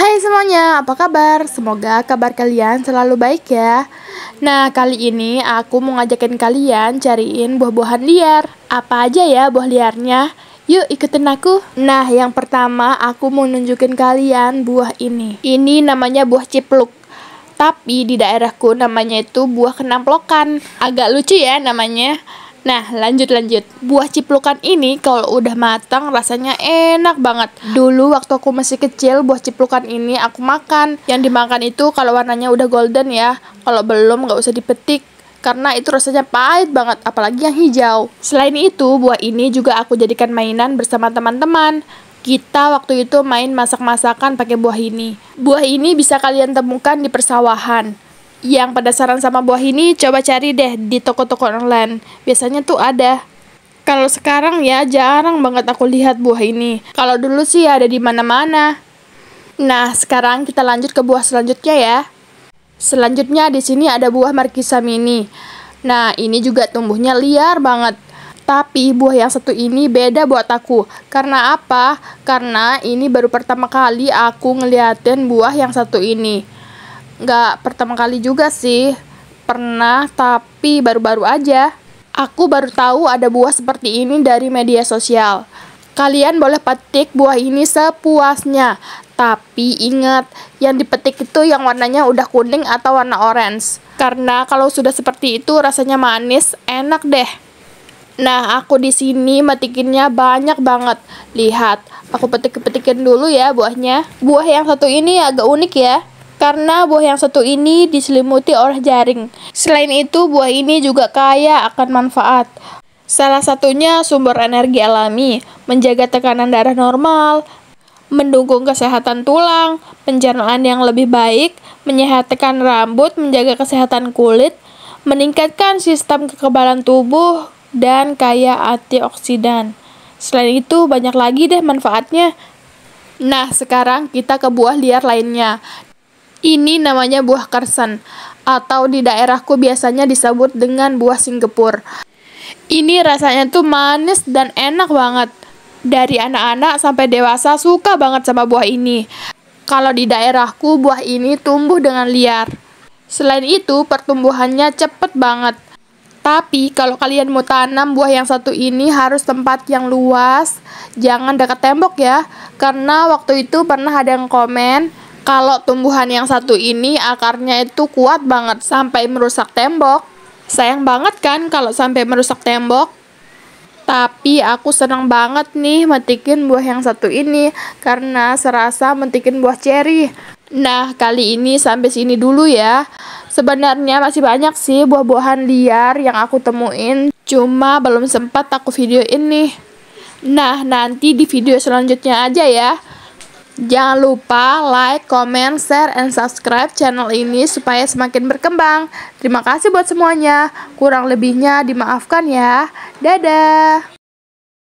Hai semuanya, apa kabar? Semoga kabar kalian selalu baik ya. Nah, kali ini aku mau ngajakin kalian cariin buah-buahan liar. Apa aja ya buah liarnya? Yuk ikutin aku. Nah, yang pertama aku mau nunjukin kalian buah ini. Ini namanya buah cipluk. Tapi di daerahku namanya itu buah kenamplokan. Agak lucu ya namanya. Nah, lanjut-lanjut. Buah ciplukan ini kalau udah matang rasanya enak banget. Dulu waktu aku masih kecil, buah ciplukan ini aku makan. Yang dimakan itu kalau warnanya udah golden ya. Kalau belum nggak usah dipetik karena itu rasanya pahit banget, apalagi yang hijau. Selain itu, buah ini juga aku jadikan mainan bersama teman-teman. Kita waktu itu main masak-masakan pakai buah ini. Buah ini bisa kalian temukan di persawahan yang penasaran sama buah ini coba cari deh di toko-toko online. Biasanya tuh ada. Kalau sekarang ya jarang banget aku lihat buah ini. Kalau dulu sih ada di mana-mana. Nah, sekarang kita lanjut ke buah selanjutnya ya. Selanjutnya di sini ada buah markisa mini. Nah, ini juga tumbuhnya liar banget. Tapi buah yang satu ini beda buat aku. Karena apa? Karena ini baru pertama kali aku ngeliatin buah yang satu ini nggak pertama kali juga sih pernah tapi baru-baru aja aku baru tahu ada buah seperti ini dari media sosial kalian boleh petik buah ini sepuasnya tapi ingat, yang dipetik itu yang warnanya udah kuning atau warna orange. Karena kalau sudah seperti itu rasanya manis, enak deh. Nah, aku di sini metikinnya banyak banget. Lihat, aku petik-petikin dulu ya buahnya. Buah yang satu ini agak unik ya karena buah yang satu ini diselimuti oleh jaring. Selain itu, buah ini juga kaya akan manfaat. Salah satunya sumber energi alami, menjaga tekanan darah normal, mendukung kesehatan tulang, pencernaan yang lebih baik, menyehatkan rambut, menjaga kesehatan kulit, meningkatkan sistem kekebalan tubuh, dan kaya antioksidan. Selain itu, banyak lagi deh manfaatnya. Nah, sekarang kita ke buah liar lainnya. Ini namanya buah kersen, atau di daerahku biasanya disebut dengan buah singgepur. Ini rasanya tuh manis dan enak banget. Dari anak-anak sampai dewasa suka banget sama buah ini. Kalau di daerahku buah ini tumbuh dengan liar. Selain itu pertumbuhannya cepet banget. Tapi kalau kalian mau tanam buah yang satu ini harus tempat yang luas, jangan dekat tembok ya. Karena waktu itu pernah ada yang komen, kalau tumbuhan yang satu ini akarnya itu kuat banget sampai merusak tembok. Sayang banget kan kalau sampai merusak tembok. Tapi aku senang banget nih metikin buah yang satu ini karena serasa metikin buah ceri. Nah, kali ini sampai sini dulu ya. Sebenarnya masih banyak sih buah-buahan liar yang aku temuin, cuma belum sempat aku videoin nih. Nah, nanti di video selanjutnya aja ya. Jangan lupa like, comment, share, and subscribe channel ini supaya semakin berkembang. Terima kasih buat semuanya. Kurang lebihnya dimaafkan ya. Dadah!